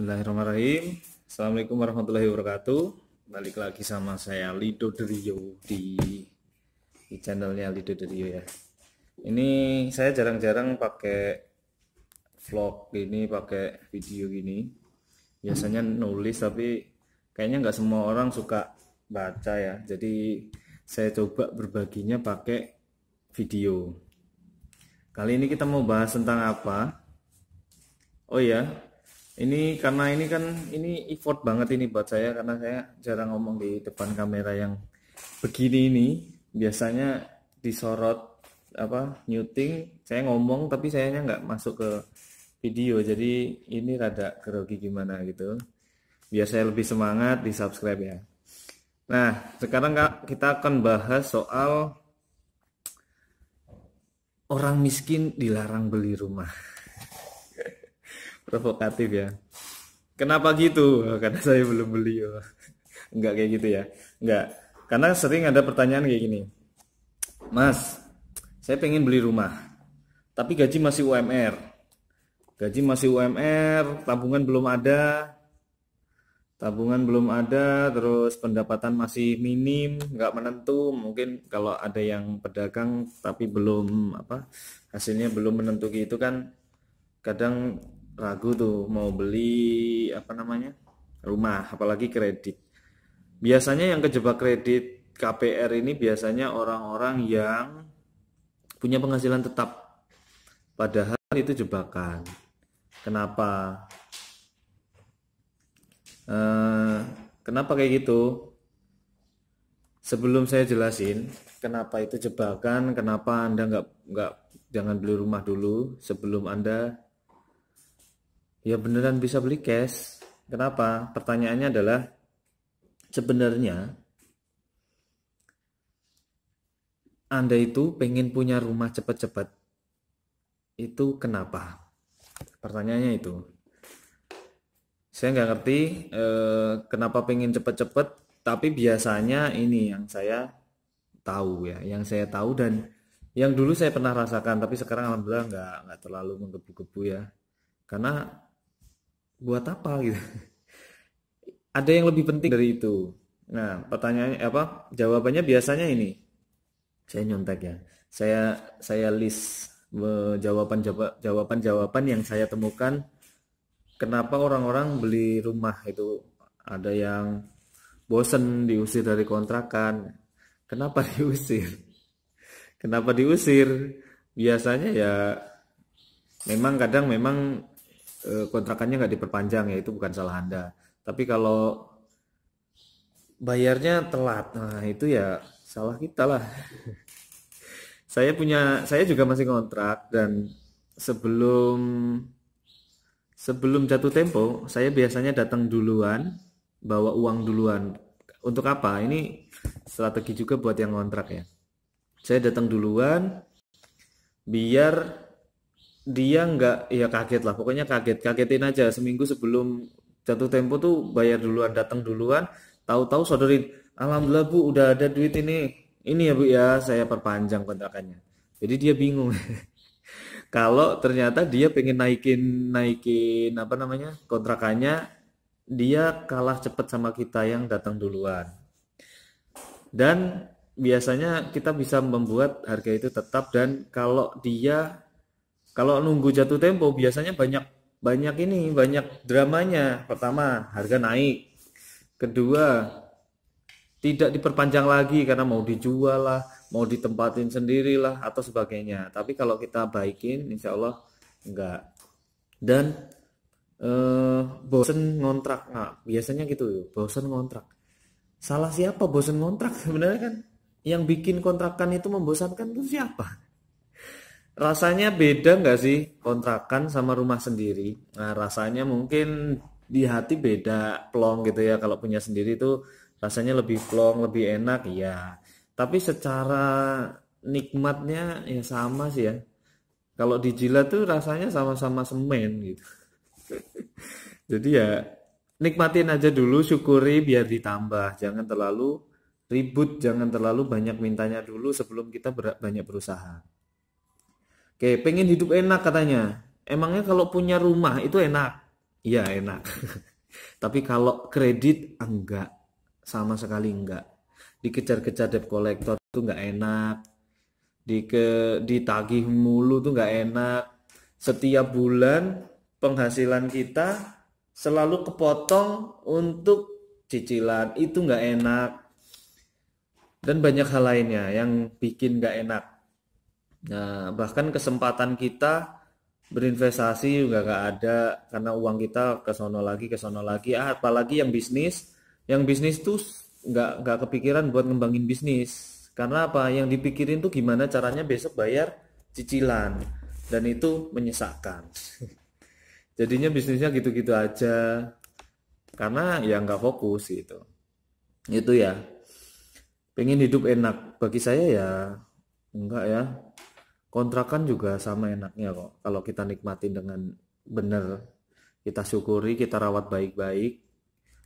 Bismillahirrahmanirrahim. Assalamualaikum warahmatullahi wabarakatuh. Balik lagi sama saya Lido Derio di, di channelnya Lido Derio ya. Ini saya jarang-jarang pakai vlog ini, pakai video gini. Biasanya nulis tapi kayaknya nggak semua orang suka baca ya. Jadi saya coba berbaginya pakai video. Kali ini kita mau bahas tentang apa? Oh iya, ini karena ini kan ini effort banget ini buat saya karena saya jarang ngomong di depan kamera yang begini ini. Biasanya disorot apa nyuting, saya ngomong tapi sayanya nggak masuk ke video. Jadi ini rada grogi gimana gitu. Biar saya lebih semangat di subscribe ya. Nah, sekarang kita akan bahas soal orang miskin dilarang beli rumah provokatif ya kenapa gitu karena saya belum beli oh. enggak kayak gitu ya Enggak. karena sering ada pertanyaan kayak gini mas saya pengen beli rumah tapi gaji masih UMR gaji masih UMR tabungan belum ada tabungan belum ada terus pendapatan masih minim nggak menentu mungkin kalau ada yang pedagang tapi belum apa hasilnya belum menentu gitu kan kadang ragu tuh mau beli apa namanya rumah apalagi kredit biasanya yang kejebak kredit KPR ini biasanya orang-orang yang punya penghasilan tetap padahal itu jebakan kenapa eh, kenapa kayak gitu sebelum saya jelasin kenapa itu jebakan kenapa anda nggak nggak jangan beli rumah dulu sebelum anda ya beneran bisa beli cash kenapa pertanyaannya adalah sebenarnya anda itu pengen punya rumah cepat-cepat itu kenapa pertanyaannya itu saya nggak ngerti eh, kenapa pengen cepet-cepet tapi biasanya ini yang saya tahu ya yang saya tahu dan yang dulu saya pernah rasakan tapi sekarang alhamdulillah nggak nggak terlalu menggebu-gebu ya karena buat apa gitu ada yang lebih penting dari itu nah pertanyaannya apa jawabannya biasanya ini saya nyontek ya saya saya list jawaban jawaban jawaban yang saya temukan kenapa orang-orang beli rumah itu ada yang bosen diusir dari kontrakan kenapa diusir kenapa diusir biasanya ya memang kadang memang Eh, kontrakannya nggak diperpanjang ya itu bukan salah anda tapi kalau bayarnya telat nah itu ya salah kita lah saya punya saya juga masih kontrak dan sebelum sebelum jatuh tempo saya biasanya datang duluan bawa uang duluan untuk apa ini strategi juga buat yang kontrak ya saya datang duluan biar dia nggak ya kaget lah pokoknya kaget kagetin aja seminggu sebelum jatuh tempo tuh bayar duluan datang duluan tahu-tahu sodorin alhamdulillah bu udah ada duit ini ini ya bu ya saya perpanjang kontrakannya jadi dia bingung kalau ternyata dia pengen naikin naikin apa namanya kontrakannya dia kalah cepet sama kita yang datang duluan dan biasanya kita bisa membuat harga itu tetap dan kalau dia kalau nunggu jatuh tempo biasanya banyak banyak ini banyak dramanya pertama harga naik kedua tidak diperpanjang lagi karena mau dijual lah mau ditempatin sendirilah atau sebagainya tapi kalau kita baikin insya Allah enggak dan eh, bosen ngontrak nah, biasanya gitu bosen ngontrak salah siapa bosen ngontrak sebenarnya kan yang bikin kontrakan itu membosankan itu siapa Rasanya beda nggak sih kontrakan sama rumah sendiri? Nah, rasanya mungkin di hati beda plong gitu ya. Kalau punya sendiri itu rasanya lebih plong, lebih enak ya. Tapi secara nikmatnya ya sama sih ya. Kalau dijilat tuh rasanya sama-sama semen gitu. Jadi ya nikmatin aja dulu, syukuri biar ditambah. Jangan terlalu ribut, jangan terlalu banyak mintanya dulu sebelum kita banyak berusaha. Oke, pengen hidup enak katanya. Emangnya kalau punya rumah itu enak? Iya enak. Tapi kalau kredit enggak, sama sekali enggak. Dikejar-kejar debt collector itu enggak enak. Dike, ditagih mulu tuh enggak enak. Setiap bulan penghasilan kita selalu kepotong untuk cicilan itu enggak enak. Dan banyak hal lainnya yang bikin enggak enak Nah, bahkan kesempatan kita berinvestasi juga gak ada karena uang kita ke sono lagi ke sono lagi ah, apalagi yang bisnis yang bisnis tuh gak, nggak kepikiran buat ngembangin bisnis karena apa yang dipikirin tuh gimana caranya besok bayar cicilan dan itu menyesakkan jadinya bisnisnya gitu-gitu aja karena ya nggak fokus gitu itu ya pengen hidup enak bagi saya ya enggak ya kontrakan juga sama enaknya kok kalau kita nikmatin dengan bener kita syukuri kita rawat baik-baik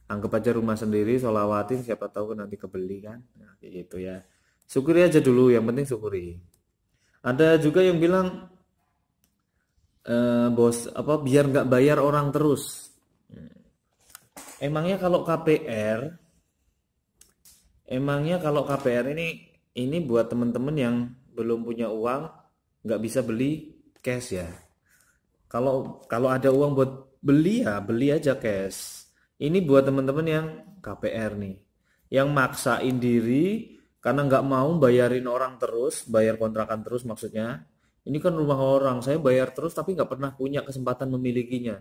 anggap aja rumah sendiri solawatin siapa tahu nanti kebeli kan nah, gitu ya syukuri aja dulu yang penting syukuri ada juga yang bilang e, bos apa biar nggak bayar orang terus emangnya kalau KPR emangnya kalau KPR ini ini buat temen-temen yang belum punya uang nggak bisa beli cash ya kalau kalau ada uang buat beli ya beli aja cash ini buat temen-temen yang KPR nih yang maksain diri karena nggak mau bayarin orang terus bayar kontrakan terus maksudnya ini kan rumah orang saya bayar terus tapi nggak pernah punya kesempatan memilikinya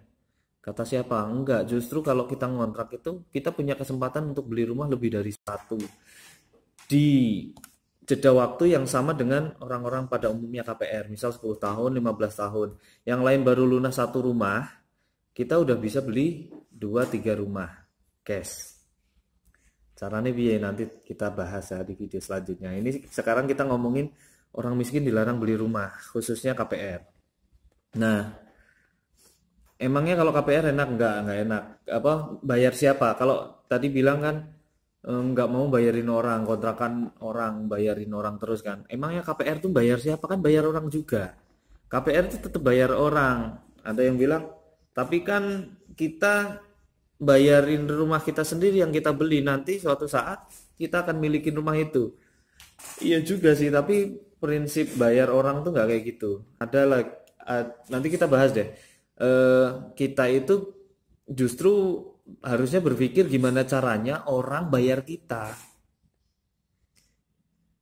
kata siapa enggak justru kalau kita ngontrak itu kita punya kesempatan untuk beli rumah lebih dari satu di jeda waktu yang sama dengan orang-orang pada umumnya KPR, misal 10 tahun, 15 tahun. Yang lain baru lunas satu rumah, kita udah bisa beli 2-3 rumah cash. Caranya biaya nanti kita bahas ya di video selanjutnya. Ini sekarang kita ngomongin orang miskin dilarang beli rumah, khususnya KPR. Nah, emangnya kalau KPR enak nggak? Nggak enak. Apa bayar siapa? Kalau tadi bilang kan nggak mau bayarin orang kontrakan orang bayarin orang terus kan emangnya KPR tuh bayar siapa kan bayar orang juga KPR tuh tetap bayar orang ada yang bilang tapi kan kita bayarin rumah kita sendiri yang kita beli nanti suatu saat kita akan miliki rumah itu iya juga sih tapi prinsip bayar orang tuh nggak kayak gitu ada like, nanti kita bahas deh uh, kita itu justru harusnya berpikir gimana caranya orang bayar kita.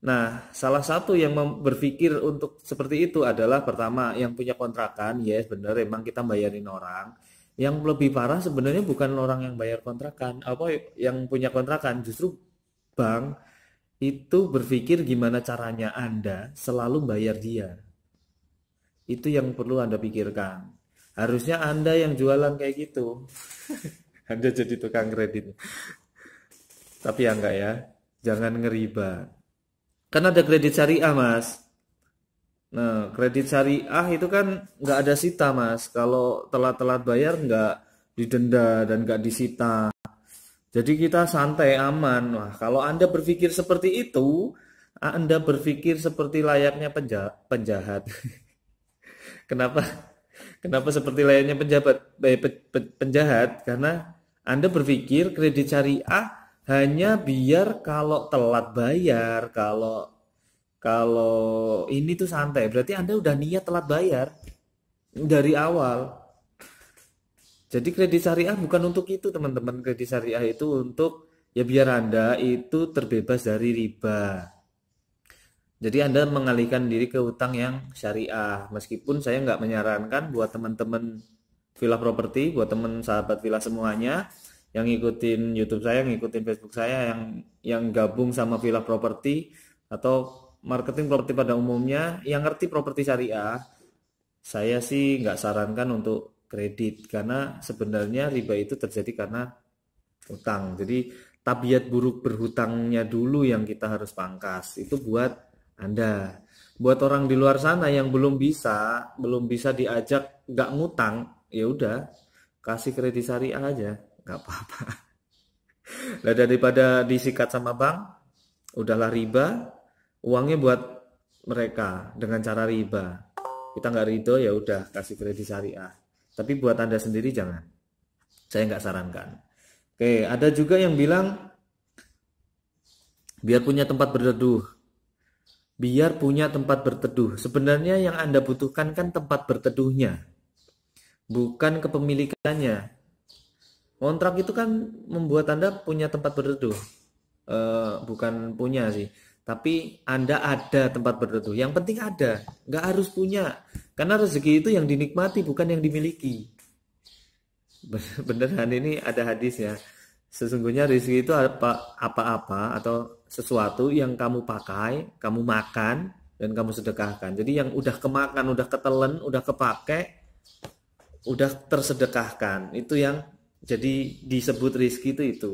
Nah, salah satu yang berpikir untuk seperti itu adalah pertama yang punya kontrakan, ya yes, benar emang kita bayarin orang. Yang lebih parah sebenarnya bukan orang yang bayar kontrakan, apa yang punya kontrakan justru bank itu berpikir gimana caranya Anda selalu bayar dia. Itu yang perlu Anda pikirkan. Harusnya Anda yang jualan kayak gitu. Anda jadi tukang kredit. Tapi ya enggak ya, jangan ngeriba. karena ada kredit syariah, Mas. Nah, kredit syariah itu kan enggak ada sita, Mas. Kalau telat-telat bayar enggak didenda dan enggak disita. Jadi kita santai aman. Wah, kalau Anda berpikir seperti itu, Anda berpikir seperti layaknya penja penjahat. kenapa? Kenapa seperti layaknya penjabat eh, penjahat? Karena anda berpikir kredit syariah hanya biar kalau telat bayar, kalau kalau ini tuh santai. Berarti Anda udah niat telat bayar dari awal. Jadi kredit syariah bukan untuk itu, teman-teman. Kredit syariah itu untuk ya biar Anda itu terbebas dari riba. Jadi Anda mengalihkan diri ke utang yang syariah. Meskipun saya nggak menyarankan buat teman-teman Villa Property buat temen sahabat Villa semuanya yang ngikutin YouTube saya, yang ngikutin Facebook saya, yang yang gabung sama Villa Property atau marketing properti pada umumnya, yang ngerti properti syariah, saya sih nggak sarankan untuk kredit karena sebenarnya riba itu terjadi karena utang. Jadi tabiat buruk berhutangnya dulu yang kita harus pangkas. Itu buat Anda. Buat orang di luar sana yang belum bisa, belum bisa diajak nggak ngutang, ya udah kasih kredit syariah aja nggak apa-apa Lah daripada disikat sama bank udahlah riba uangnya buat mereka dengan cara riba kita nggak ridho ya udah kasih kredit syariah tapi buat anda sendiri jangan saya nggak sarankan oke ada juga yang bilang biar punya tempat berteduh biar punya tempat berteduh sebenarnya yang anda butuhkan kan tempat berteduhnya bukan kepemilikannya. Kontrak itu kan membuat Anda punya tempat berteduh. E, bukan punya sih, tapi Anda ada tempat berteduh. Yang penting ada, nggak harus punya. Karena rezeki itu yang dinikmati bukan yang dimiliki. Beneran ini ada hadis ya. Sesungguhnya rezeki itu apa apa-apa atau sesuatu yang kamu pakai, kamu makan dan kamu sedekahkan. Jadi yang udah kemakan, udah ketelen, udah kepake udah tersedekahkan itu yang jadi disebut rizki itu itu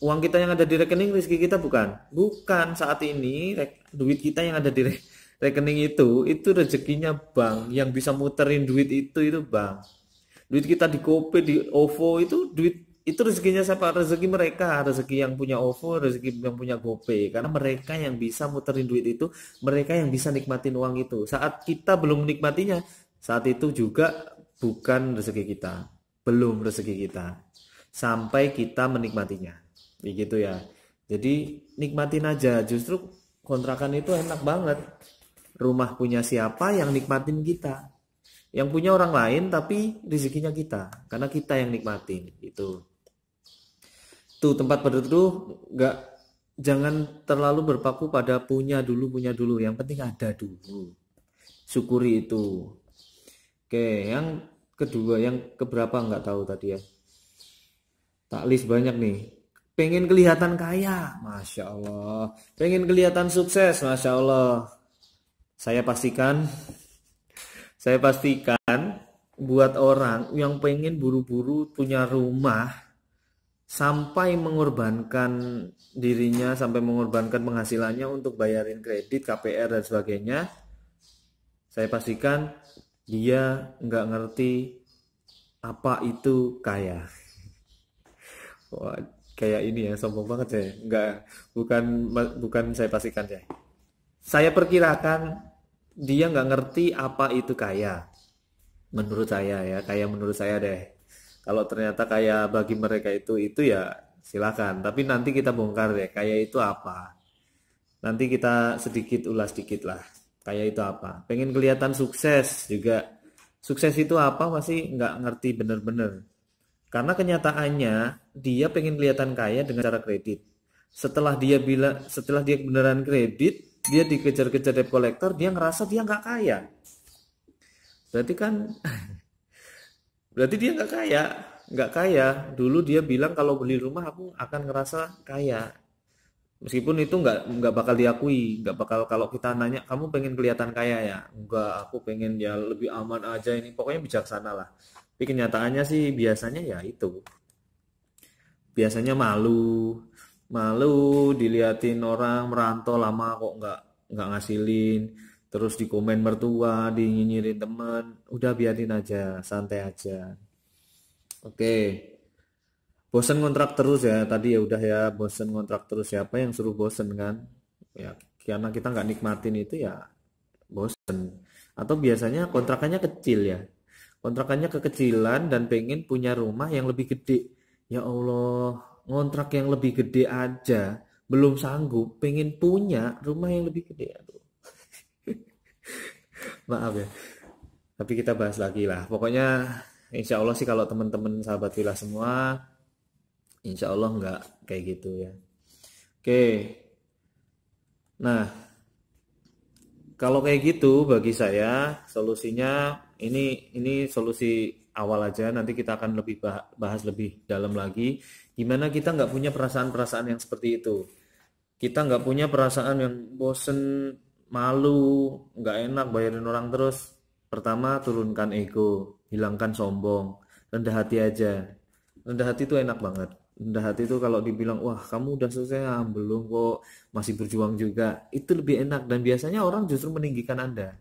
uang kita yang ada di rekening rizki kita bukan bukan saat ini duit kita yang ada di re, rekening itu itu rezekinya bank yang bisa muterin duit itu itu bank duit kita di kopi di ovo itu duit itu rezekinya siapa rezeki mereka rezeki yang punya ovo rezeki yang punya gopay karena mereka yang bisa muterin duit itu mereka yang bisa nikmatin uang itu saat kita belum menikmatinya saat itu juga bukan rezeki kita, belum rezeki kita, sampai kita menikmatinya, begitu ya. Jadi nikmatin aja, justru kontrakan itu enak banget. Rumah punya siapa yang nikmatin kita? Yang punya orang lain tapi rezekinya kita, karena kita yang nikmatin itu. Tuh tempat berteduh nggak jangan terlalu berpaku pada punya dulu punya dulu, yang penting ada dulu. Syukuri itu Oke, yang kedua, yang keberapa nggak tahu tadi ya. Tak list banyak nih. Pengen kelihatan kaya, masya Allah. Pengen kelihatan sukses, masya Allah. Saya pastikan, saya pastikan buat orang yang pengen buru-buru punya rumah sampai mengorbankan dirinya, sampai mengorbankan penghasilannya untuk bayarin kredit, KPR dan sebagainya, saya pastikan dia nggak ngerti apa itu kaya Wah, kayak ini ya sombong banget ya. nggak bukan bukan saya pastikan ya. saya perkirakan dia nggak ngerti apa itu kaya menurut saya ya kaya menurut saya deh kalau ternyata kaya bagi mereka itu itu ya silakan tapi nanti kita bongkar deh kaya itu apa nanti kita sedikit ulas sedikit lah kaya itu apa pengen kelihatan sukses juga sukses itu apa masih nggak ngerti bener-bener karena kenyataannya dia pengen kelihatan kaya dengan cara kredit setelah dia bila setelah dia beneran kredit dia dikejar-kejar debt collector dia ngerasa dia nggak kaya berarti kan berarti dia nggak kaya nggak kaya dulu dia bilang kalau beli rumah aku akan ngerasa kaya meskipun itu nggak nggak bakal diakui nggak bakal kalau kita nanya kamu pengen kelihatan kaya ya nggak aku pengen ya lebih aman aja ini pokoknya bijaksana lah tapi kenyataannya sih biasanya ya itu biasanya malu malu diliatin orang merantau lama kok nggak nggak ngasilin terus di komen mertua dinyinyirin temen udah biarin aja santai aja oke okay bosen kontrak terus ya tadi ya udah ya bosen kontrak terus siapa yang suruh bosen kan ya karena kita nggak nikmatin itu ya bosen atau biasanya kontrakannya kecil ya kontrakannya kekecilan dan pengen punya rumah yang lebih gede ya Allah ngontrak yang lebih gede aja belum sanggup pengen punya rumah yang lebih gede aduh maaf ya tapi kita bahas lagi lah pokoknya insya Allah sih kalau teman-teman sahabat villa semua insya Allah nggak kayak gitu ya oke nah kalau kayak gitu bagi saya solusinya ini ini solusi awal aja nanti kita akan lebih bahas lebih dalam lagi gimana kita nggak punya perasaan-perasaan yang seperti itu kita nggak punya perasaan yang bosen malu nggak enak bayarin orang terus pertama turunkan ego hilangkan sombong rendah hati aja rendah hati itu enak banget rendah hati itu kalau dibilang wah kamu udah selesai ah, belum kok masih berjuang juga itu lebih enak dan biasanya orang justru meninggikan anda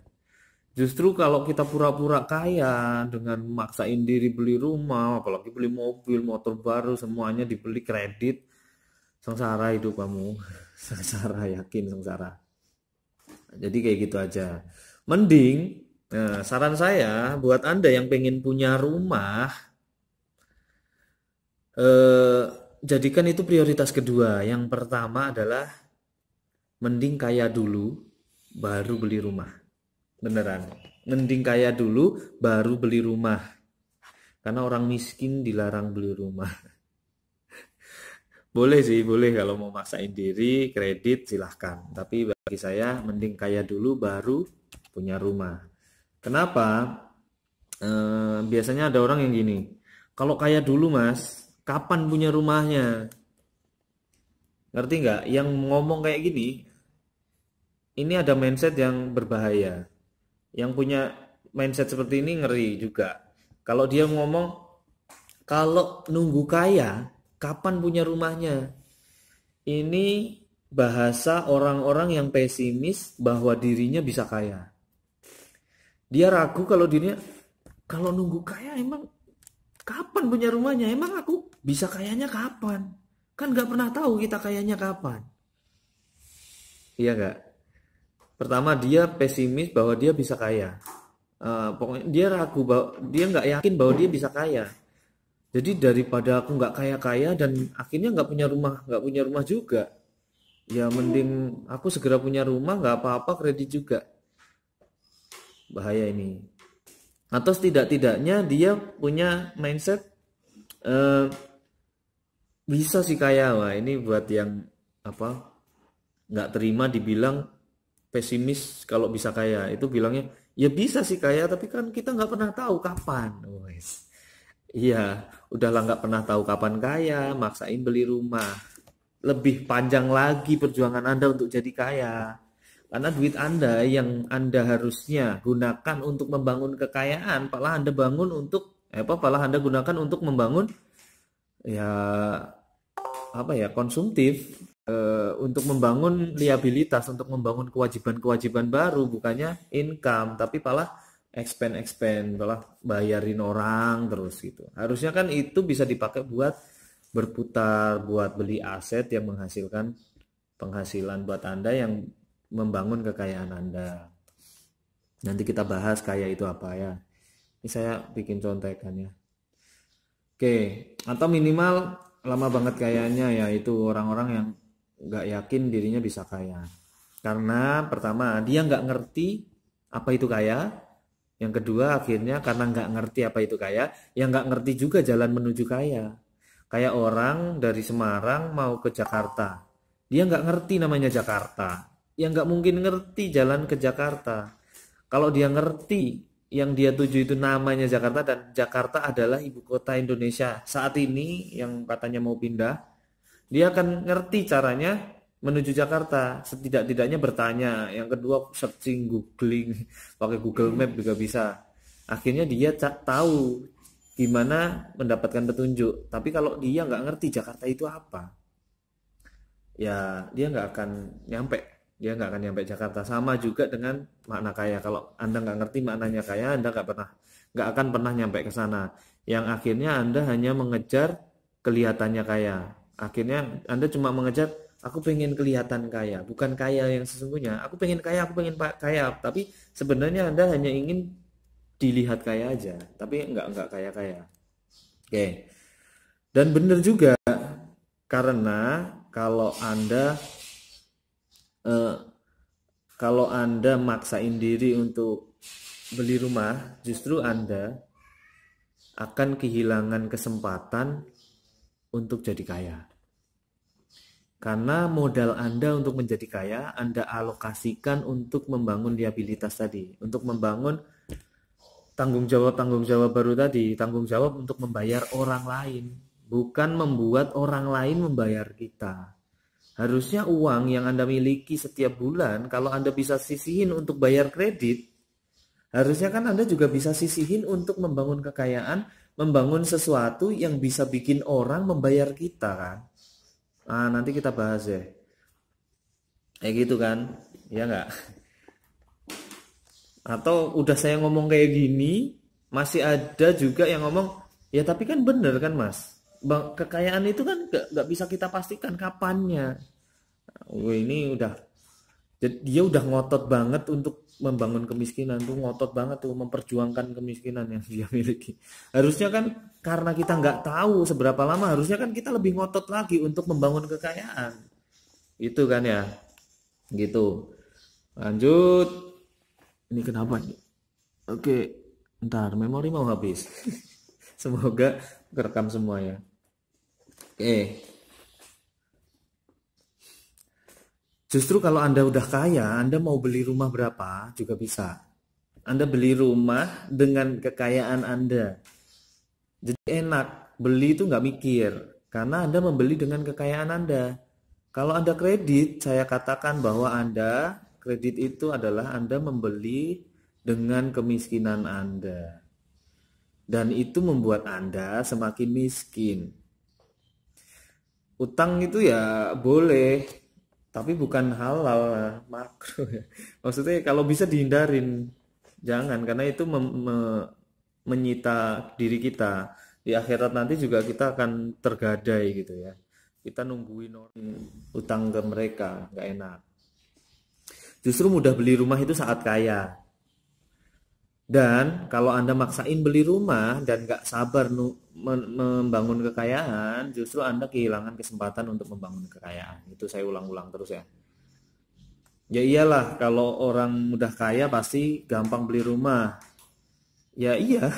justru kalau kita pura-pura kaya dengan maksain diri beli rumah apalagi beli mobil motor baru semuanya dibeli kredit sengsara hidup kamu sengsara yakin sengsara jadi kayak gitu aja mending eh, saran saya buat anda yang pengen punya rumah eh, jadikan itu prioritas kedua. Yang pertama adalah mending kaya dulu baru beli rumah. Beneran. Mending kaya dulu baru beli rumah. Karena orang miskin dilarang beli rumah. boleh sih, boleh kalau mau maksain diri, kredit silahkan. Tapi bagi saya mending kaya dulu baru punya rumah. Kenapa? Eh, biasanya ada orang yang gini. Kalau kaya dulu mas, kapan punya rumahnya ngerti nggak yang ngomong kayak gini ini ada mindset yang berbahaya yang punya mindset seperti ini ngeri juga kalau dia ngomong kalau nunggu kaya kapan punya rumahnya ini bahasa orang-orang yang pesimis bahwa dirinya bisa kaya dia ragu kalau dirinya kalau nunggu kaya emang kapan punya rumahnya emang aku bisa nya kapan? Kan nggak pernah tahu kita nya kapan. Iya nggak. Pertama dia pesimis bahwa dia bisa kaya. Uh, pokoknya dia ragu bahwa dia nggak yakin bahwa dia bisa kaya. Jadi daripada aku nggak kaya kaya dan akhirnya nggak punya rumah nggak punya rumah juga, ya mending aku segera punya rumah nggak apa-apa kredit juga. Bahaya ini. Atau setidak-tidaknya dia punya mindset uh, bisa sih kaya wah ini buat yang apa nggak terima dibilang pesimis kalau bisa kaya itu bilangnya ya bisa sih kaya tapi kan kita nggak pernah tahu kapan wes iya udahlah nggak pernah tahu kapan kaya maksain beli rumah lebih panjang lagi perjuangan anda untuk jadi kaya karena duit anda yang anda harusnya gunakan untuk membangun kekayaan malah anda bangun untuk eh, apa malah anda gunakan untuk membangun ya apa ya konsumtif eh, untuk membangun liabilitas, untuk membangun kewajiban-kewajiban baru, bukannya income, tapi pala expand expand, malah bayarin orang terus gitu. Harusnya kan itu bisa dipakai buat berputar, buat beli aset yang menghasilkan penghasilan buat anda yang membangun kekayaan anda. Nanti kita bahas kaya itu apa ya. Ini saya bikin contekan ya oke atau minimal lama banget kayaknya ya itu orang-orang yang nggak yakin dirinya bisa kaya karena pertama dia nggak ngerti apa itu kaya yang kedua akhirnya karena nggak ngerti apa itu kaya yang nggak ngerti juga jalan menuju kaya kayak orang dari Semarang mau ke Jakarta dia nggak ngerti namanya Jakarta yang nggak mungkin ngerti jalan ke Jakarta kalau dia ngerti yang dia tuju itu namanya Jakarta dan Jakarta adalah ibu kota Indonesia saat ini yang katanya mau pindah dia akan ngerti caranya menuju Jakarta setidak-tidaknya bertanya yang kedua searching googling pakai Google Map juga bisa akhirnya dia tahu gimana mendapatkan petunjuk tapi kalau dia nggak ngerti Jakarta itu apa ya dia nggak akan nyampe dia nggak akan nyampe Jakarta sama juga dengan makna kaya kalau anda nggak ngerti maknanya kaya anda nggak pernah nggak akan pernah nyampe ke sana yang akhirnya anda hanya mengejar kelihatannya kaya akhirnya anda cuma mengejar aku pengen kelihatan kaya bukan kaya yang sesungguhnya aku pengen kaya aku pengen pak kaya tapi sebenarnya anda hanya ingin dilihat kaya aja tapi nggak nggak kaya kaya oke okay. dan bener juga karena kalau anda eh, kalau Anda maksain diri untuk beli rumah, justru Anda akan kehilangan kesempatan untuk jadi kaya. Karena modal Anda untuk menjadi kaya, Anda alokasikan untuk membangun liabilitas tadi, untuk membangun tanggung jawab tanggung jawab baru tadi, tanggung jawab untuk membayar orang lain, bukan membuat orang lain membayar kita. Harusnya uang yang Anda miliki setiap bulan, kalau Anda bisa sisihin untuk bayar kredit, harusnya kan Anda juga bisa sisihin untuk membangun kekayaan, membangun sesuatu yang bisa bikin orang membayar kita kan. Ah, nanti kita bahas ya. Kayak gitu kan, ya nggak? Atau udah saya ngomong kayak gini, masih ada juga yang ngomong, ya tapi kan bener kan mas? kekayaan itu kan gak gak bisa kita pastikan kapannya. Oh, ini udah dia udah ngotot banget untuk membangun kemiskinan tuh ngotot banget tuh memperjuangkan kemiskinan yang dia miliki. Harusnya kan karena kita nggak tahu seberapa lama harusnya kan kita lebih ngotot lagi untuk membangun kekayaan. Itu kan ya. Gitu. Lanjut. Ini kenapa nih? Oke, ntar memori mau habis. Semoga kerekam ya eh Justru kalau Anda udah kaya, Anda mau beli rumah berapa juga bisa. Anda beli rumah dengan kekayaan Anda. Jadi enak, beli itu nggak mikir. Karena Anda membeli dengan kekayaan Anda. Kalau Anda kredit, saya katakan bahwa Anda, kredit itu adalah Anda membeli dengan kemiskinan Anda. Dan itu membuat Anda semakin miskin utang itu ya boleh tapi bukan halal makro ya maksudnya kalau bisa dihindarin jangan karena itu me menyita diri kita di akhirat nanti juga kita akan tergadai gitu ya kita nungguin orang utang ke mereka nggak enak justru mudah beli rumah itu saat kaya dan kalau Anda maksain beli rumah dan nggak sabar membangun kekayaan, justru Anda kehilangan kesempatan untuk membangun kekayaan. Itu saya ulang-ulang terus ya. Ya iyalah, kalau orang mudah kaya pasti gampang beli rumah. Ya iya.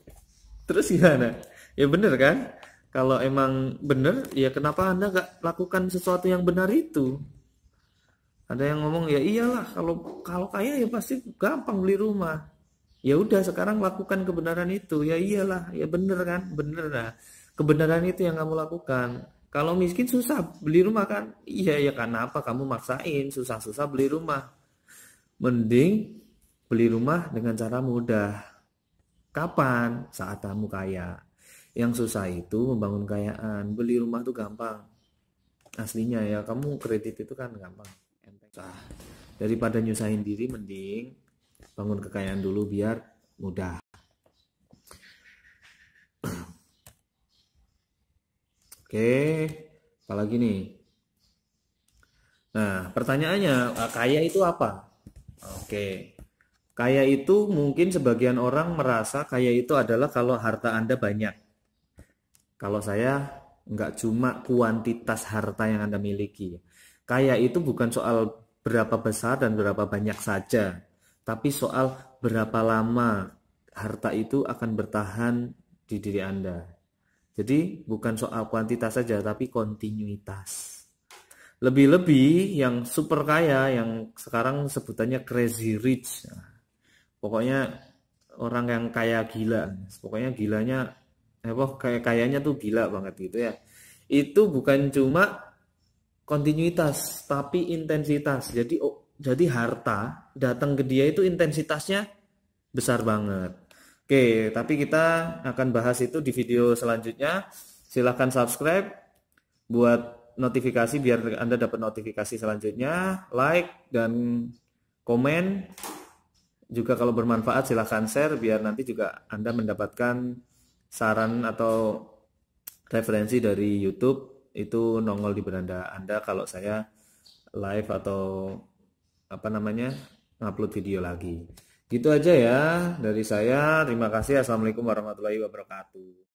terus gimana? Ya bener kan? Kalau emang bener, ya kenapa Anda nggak lakukan sesuatu yang benar itu? Ada yang ngomong, ya iyalah, kalau kalau kaya ya pasti gampang beli rumah ya udah sekarang lakukan kebenaran itu ya iyalah ya bener kan bener lah kebenaran itu yang kamu lakukan kalau miskin susah beli rumah kan iya ya karena apa kamu maksain susah-susah beli rumah mending beli rumah dengan cara mudah kapan saat kamu kaya yang susah itu membangun kekayaan beli rumah tuh gampang aslinya ya kamu kredit itu kan gampang enteng daripada nyusahin diri mending bangun kekayaan dulu biar mudah oke apalagi nih nah pertanyaannya eh, kaya itu apa oke kaya itu mungkin sebagian orang merasa kaya itu adalah kalau harta anda banyak kalau saya nggak cuma kuantitas harta yang anda miliki kaya itu bukan soal berapa besar dan berapa banyak saja tapi soal berapa lama harta itu akan bertahan di diri Anda. Jadi bukan soal kuantitas saja tapi kontinuitas. Lebih-lebih yang super kaya yang sekarang sebutannya crazy rich. Pokoknya orang yang kaya gila. Pokoknya gilanya eh kayak kayanya tuh gila banget gitu ya. Itu bukan cuma kontinuitas tapi intensitas. Jadi oh, jadi harta datang ke dia itu intensitasnya besar banget. Oke, tapi kita akan bahas itu di video selanjutnya. Silahkan subscribe buat notifikasi biar Anda dapat notifikasi selanjutnya. Like dan komen. Juga kalau bermanfaat silahkan share biar nanti juga Anda mendapatkan saran atau referensi dari YouTube itu nongol di beranda Anda kalau saya live atau apa namanya upload video lagi. Gitu aja ya dari saya. Terima kasih. Assalamualaikum warahmatullahi wabarakatuh.